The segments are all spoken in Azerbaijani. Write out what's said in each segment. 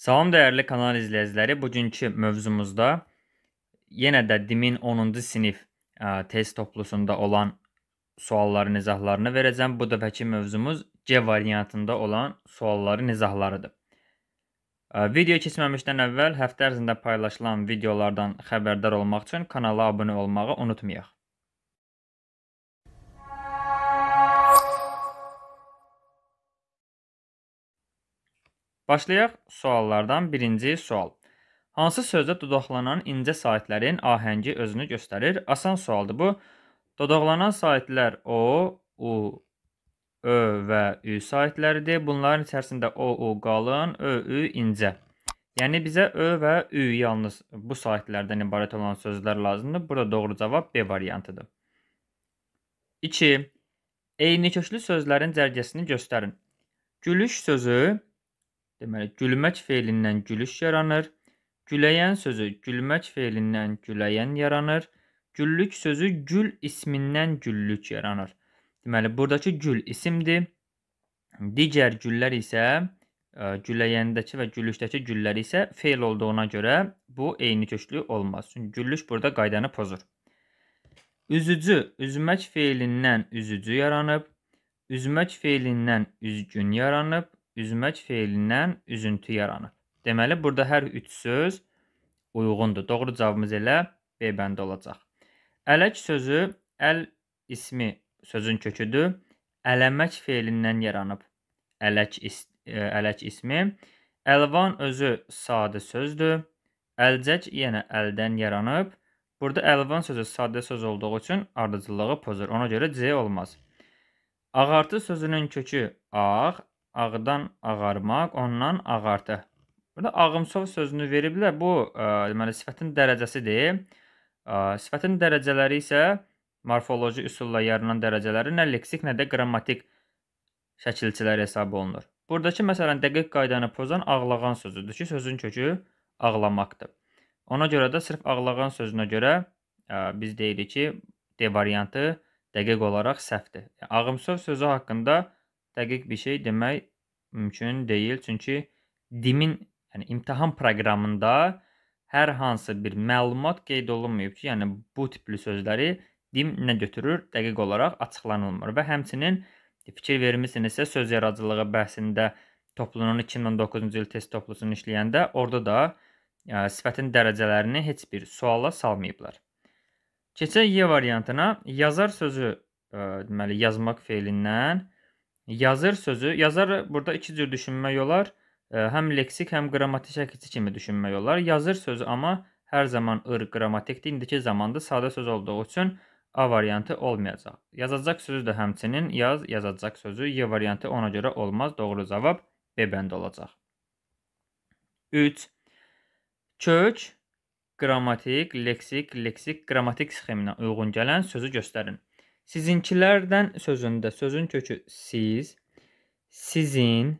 Salam dəyərli kanal izləyiciləri, bugünkü mövzumuzda yenə də DİM-in 10-cu sinif ə, test toplusunda olan sualların izahlarını verəcəm. Bu dəfəki mövzumuz C variantında olan sualların izahlarıdır. Ə, video keçməmişdən əvvəl həftə ərzində paylaşılan videolardan xəbərdar olmaq üçün kanala abunə olmağı unutmayaq. Başlayaq suallardan birinci sual. Hansı sözdə dodaqlanan incə saitlərin ahəngi özünü göstərir? Asan sualdır bu. Dodaqlanan saitlər o, u, ö və ü saitləridir. Bunların içərisində o, u qalın, ö, ü incə. Yəni bizə ö və ü yalnız bu saitlərdən ibarət olan sözlər lazımdır. Burada doğru cavab B variantıdır. 2. Eyni köklü sözlərin cərgəsini göstərin. Gülüş sözü Deməli, gülmək feilindən gülüş yaranır. Güləyən sözü gülmək feilindən güləyən yaranır. Güllük sözü gül ismindən güllük yaranır. Deməli, buradakı gül isimdir. Digər güllər isə e, güləyəndəki və güllükdəki güllər isə feil olduğuna görə bu eyni köklü olmaz. Çünki güllük burada qaydanı pozur. Üzücü, üzmək feilindən üzücü yaranıb. Üzmək feilindən üzgün yaranıb üzmək feilindən üzüntü yaranır. Deməli, burada hər üç söz uyğundur. Doğru cavabımız elə B bəndi olacaq. Ələk sözü əl ismi sözün köküdür. Ələmək feilindən yaranıb. Ələk, is e, ələk ismi. Əlvan özü sadə sözdür. Əlcək yenə əldən yaranıb. Burada əlvan sözü sadə söz olduğu üçün ardıcıllığı pozur. Ona görə C olmaz. Ağartı sözünün kökü ağ, ağdan ağarmaq, ondan ağartı. Burada ağımçov sözünü veriblər. Bu ə, e, deməli sifətin dərəcəsidir. Ə, e, sifətin dərəcələri isə morfoloji üsulla yaranan dərəcələri nə leksik, nə də qrammatik şəkilçiləri hesab olunur. Buradakı məsələn dəqiq qaydanı pozan ağlağan sözüdür ki, sözün kökü ağlamaqdır. Ona görə də sırf ağlağan sözünə görə ə, e, biz deyirik ki, D variantı dəqiq olaraq səhvdir. Yəni, ağımçov sözü haqqında dəqiq bir şey demək mümkün deyil, çünki DIM-in yəni imtahan proqramında hər hansı bir məlumat qeyd olunmayıb ki, yəni bu tipli sözləri DIM nə götürür, dəqiq olaraq açıqlanılmır və həmçinin fikir vermisinizsə söz yaradıcılığı bəhsində toplunun 2019-cu il test toplusunu işləyəndə orada da ə, e, sifətin dərəcələrini heç bir suala salmayıblar. Keçək Y variantına. Yazar sözü ə, e, deməli yazmaq feilindən Yazır sözü, yazar burada iki cür düşünmək olar. Həm leksik, həm qrammatik şəkilçi kimi düşünmək olar. Yazır sözü amma hər zaman ır qrammatikdir. İndiki zamanda sadə söz olduğu üçün A variantı olmayacaq. Yazacaq sözü də həmçinin yaz, yazacaq sözü. Y variantı ona görə olmaz. Doğru cavab B bəndi olacaq. 3. Kök, qrammatik, leksik, leksik, qrammatik sxeminə uyğun gələn sözü göstərin. Sizinkilərdən sözündə sözün kökü siz, sizin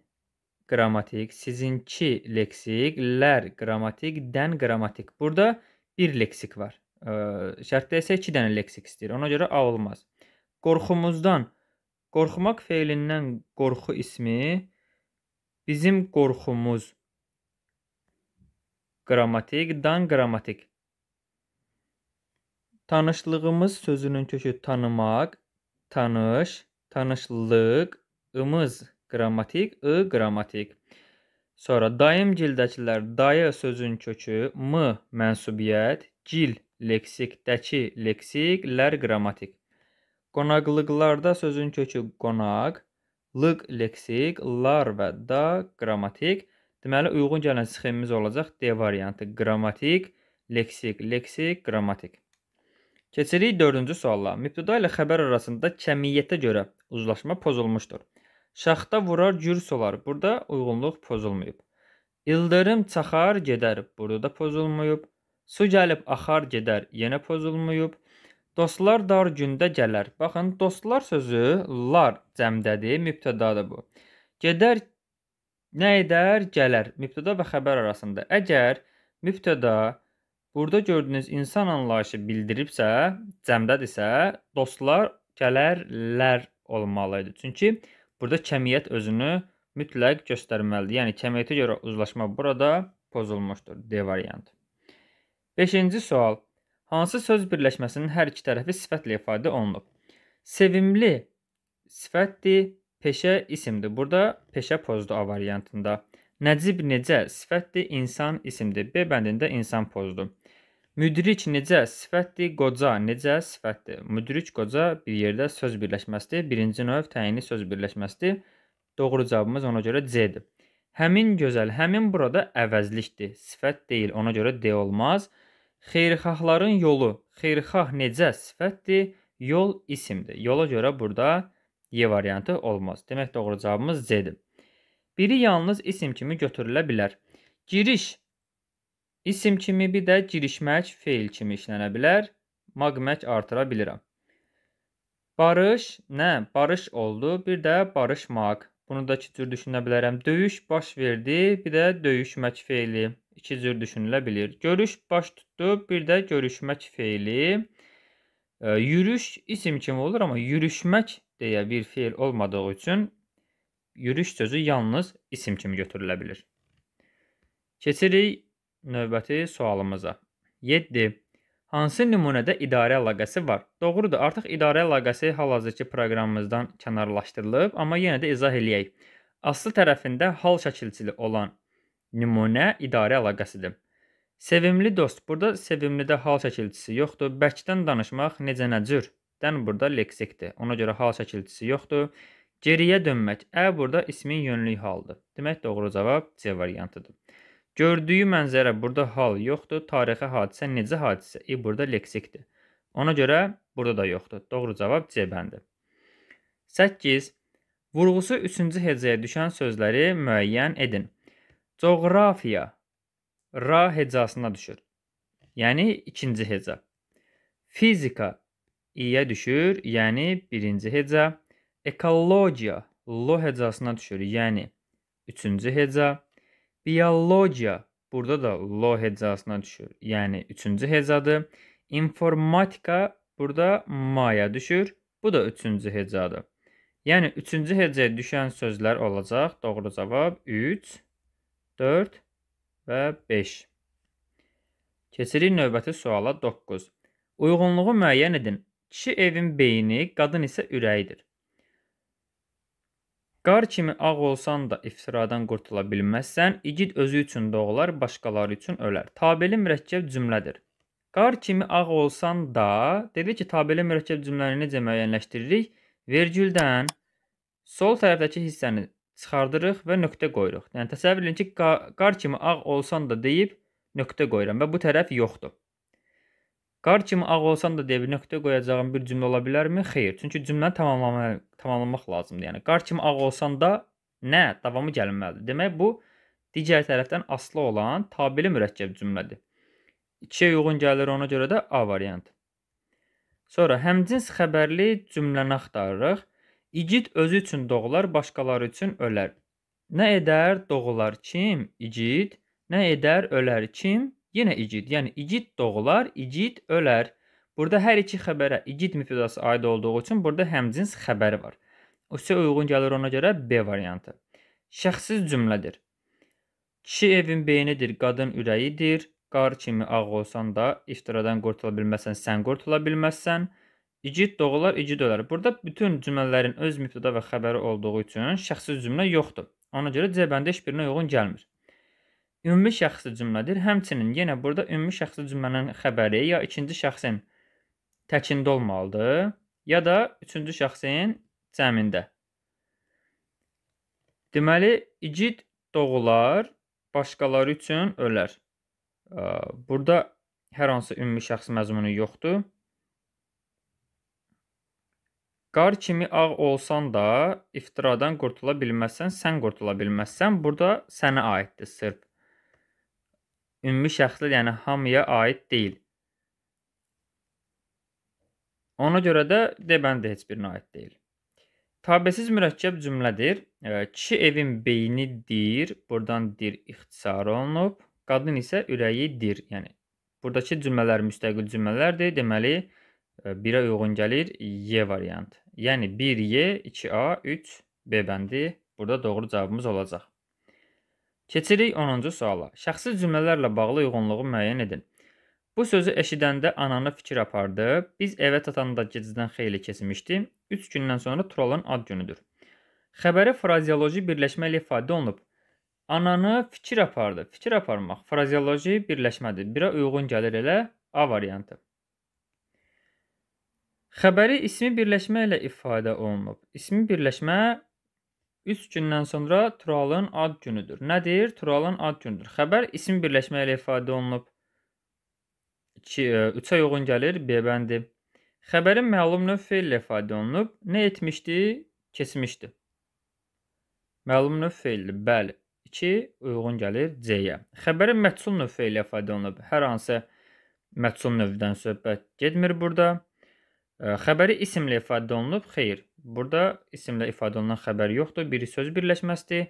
qrammatik, sizinki leksik, lər qrammatik, dən qrammatik. Burada bir leksik var. E, şərtdə isə 2 dənə leksik istəyir. Ona görə A olmaz. Qorxumuzdan qorxmaq feilindən qorxu ismi bizim qorxumuz qrammatik, dan qrammatik. Tanışlığımız sözünün kökü tanımaq, tanış, tanışlıq, ımız qrammatik, ı qrammatik. Sonra daim gildəkilər dayı sözün kökü m mənsubiyyət, gil leksikdəki leksik, lər qrammatik. Qonaqlıqlarda sözün kökü qonaq, lıq leksik, lar və da qrammatik. Deməli uyğun gələn sxemimiz olacaq D variantı qrammatik, leksik, leksik, qrammatik. Keçirik dördüncü sualla. Mübtəda ilə xəbər arasında kəmiyyətə görə uzlaşma pozulmuşdur. Şaxta vurar gür solar. Burada uyğunluq pozulmayıb. İldırım çaxar gedər. Burada da pozulmayıb. Su gəlib axar gedər. Yenə pozulmayıb. Dostlar dar gündə gələr. Baxın, dostlar sözü lar cəmdədir, mübtədadır bu. Gedər nə edər? Gələr. Mübtəda və xəbər arasında. Əgər mübtəda Burada gördüyünüz insan anlayışı bildiribsə, cəmdədirsə, dostlar gələrlər olmalı idi. Çünki burada kəmiyyət özünü mütləq göstərməlidir. Yəni kəmiyyətə görə uzlaşma burada pozulmuşdur. D variantı. 5-ci sual. Hansı söz birləşməsinin hər iki tərəfi sifətlə ifadə olunub? Sevimli sifətdir, peşə isimdir. Burada peşə pozdu A variantında. Nəcib necə sifətdir, insan isimdir. B bəndində insan pozdu. Müdrik necə sifətdir, qoca necə sifətdir? Müdrik qoca bir yerdə söz birləşməsidir. Birinci növ təyinli söz birləşməsidir. Doğru cavabımız ona görə C-dir. Həmin gözəl, həmin burada əvəzlikdir. Sifət deyil, ona görə D olmaz. Xeyrxahların yolu, xeyrxah necə sifətdir? Yol isimdir. Yola görə burada Y variantı olmaz. Demək doğru cavabımız C-dir. Biri yalnız isim kimi götürülə bilər. Giriş İsim kimi bir də girişmək feil kimi işlənə bilər. Magmək artıra bilirəm. Barış nə? Barış oldu. Bir də barışmaq. Bunu da iki cür düşünə bilərəm. Döyüş baş verdi, bir də döyüşmək feili. İki cür düşünülə bilir. Görüş baş tutdu, bir də görüşmək feili. Yürüş isim kimi olur, amma yürüşmək deyə bir feil olmadığı üçün yürüş sözü yalnız isim kimi götürülə bilir. Keçirik Növbəti sualımıza. 7. Hansı nümunədə idarə əlaqəsi var? Doğrudur, artıq idarə əlaqəsi hal-hazırki proqramımızdan kənarlaşdırılıb, amma yenə də izah eləyək. Aslı tərəfində hal şəkilçili olan nümunə idarə əlaqəsidir. Sevimli dost. Burada sevimlidə hal şəkilçisi yoxdur. Bəkdən danışmaq necə nəcür? Dən burada leksikdir. Ona görə hal şəkilçisi yoxdur. Geriyə dönmək. Ə burada ismin yönlük haldır. Demək doğru cavab C variantıdır. Gördüyü mənzərə burada hal yoxdur, tarixi hadisə necə hadisə? E burada leksikdir. Ona görə burada da yoxdur. Doğru cavab C bəndi. 8. Vurğusu 3-cü hecəyə düşən sözləri müəyyən edin. Coğrafiya ra hecasına düşür. Yəni ikinci heca. Fizika iyə düşür, yəni birinci heca. Ekologiya lo hecasına düşür, yəni üçüncü heca. Biyologiya burada da lo hecasına düşür. Yəni üçüncü hecadır. Informatika burada maya düşür. Bu da üçüncü hecadır. Yəni üçüncü hecəyə düşən sözlər olacaq. Doğru cavab 3, 4 və 5. Keçirik növbəti suala 9. Uyğunluğu müəyyən edin. Kişi evin beyni, qadın isə ürəyidir. Qar kimi ağ olsan da iftiradan qurtula bilməzsən, igid özü üçün doğular, başqaları üçün ölər. Tabeli mürəkkəb cümlədir. Qar kimi ağ olsan da, dedi ki, tabeli mürəkkəb cümləni necə müəyyənləşdiririk? Vergüldən sol tərəfdəki hissəni çıxardırıq və nöqtə qoyuruq. Yəni təsəvvür edin ki, qar kimi ağ olsan da deyib nöqtə qoyuram və bu tərəf yoxdur. Qar kimi ağ olsan da deyə bir nöqtə qoyacağım bir cümlə ola bilərmi? Xeyr. Çünki cümləni tamamlamaq tamamlamaq lazımdır. Yəni qar kimi ağ olsan da nə davamı gəlməlidir. Demək bu digər tərəfdən aslı olan tabeli mürəkkəb cümlədir. İkiyə uyğun gəlir ona görə də A variantı. Sonra həmcins xəbərli cümləni axtarırıq. İgid özü üçün doğular, başqaları üçün ölər. Nə edər doğular kim? İgid. Nə edər ölər kim? Yenə igid, yəni igid doğular, igid ölər. Burada hər iki xəbərə igid müfidası aid olduğu üçün burada həmcins xəbəri var. Osə uyğun gəlir ona görə B variantı. Şəxsiz cümlədir. Kişi evin beynidir, qadın ürəyidir. Qar kimi ağ olsan da iftiradan qurtula bilməsən, sən qurtula bilməzsən. İgid doğular, igid ölər. Burada bütün cümlələrin öz mübtəda və xəbəri olduğu üçün şəxsiz cümlə yoxdur. Ona görə C bəndə heç birinə uyğun gəlmir ümumi şəxsi cümlədir. Həmçinin yenə burada ümumi şəxsi cümlənin xəbəri ya ikinci şəxsin təkində olmalıdır, ya da üçüncü şəxsin cəmində. Deməli, igid doğular, başqaları üçün ölər. Burada hər hansı ümumi şəxs məzmunu yoxdur. Qar kimi ağ olsan da, iftiradan qurtula bilməzsən, sən qurtula bilməzsən. Burada sənə aiddir sırf ümumi şəxslər, yəni hamıya aid deyil. Ona görə də D-bəndi heç birinə aid deyil. Tabəsiz mürəkkəb cümlədir. E, kişi evin beyni dir, buradan dir ixtisarı olunub. Qadın isə ürəyi dir. Yəni burdakı cümlələr müstəqil cümlələrdir. Deməli, e, birə uyğun gəlir Y variantı. Yəni 1Y, 2A, 3B bəndi burada doğru cavabımız olacaq. Keçirik 10-cu suala. Şəxsi cümlələrlə bağlı uyğunluğu müəyyən edin. Bu sözü eşidəndə ananı fikir apardı. Biz evə çatanda gecədən xeyli keçmişdi. 3 gündən sonra Turalın ad günüdür. Xəbəri frazeoloji birləşmə ilə ifadə olunub. Ananı fikir apardı. Fikir aparmaq frazeoloji birləşmədir. Birə uyğun gəlir elə A variantı. Xəbəri ismi birləşmə ilə ifadə olunub. İsmi birləşmə 3 gündən sonra Turalın ad günüdür. Nədir? Turalın ad günüdür. Xəbər isim birləşmə ilə ifadə olunub. 2 3-ə e, uyğun gəlir B bəndi. Xəbərin məlum növ feillə ifadə olunub. Nə etmişdi? Keçmişdi. Məlum növ feildir. Bəli. 2 uyğun gəlir C-yə. Xəbərin məhsul növ feillə ifadə olunub. Hər hansı məhsul növdən söhbət getmir burada. E, xəbəri isimlə ifadə olunub. Xeyr. Burada isimlə ifadə olunan xəbər yoxdur. Biri söz birləşməsidir,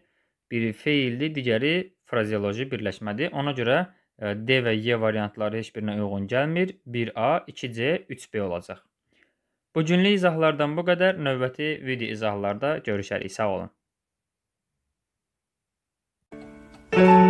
biri feildir, digəri frazeoloji birləşmədir. Ona görə e, D və Y variantları heç birinə uyğun gəlmir. 1A, 2C, 3B olacaq. Bu günlük izahlardan bu qədər. Növbəti video izahlarda görüşərik. Sağ olun. Müzik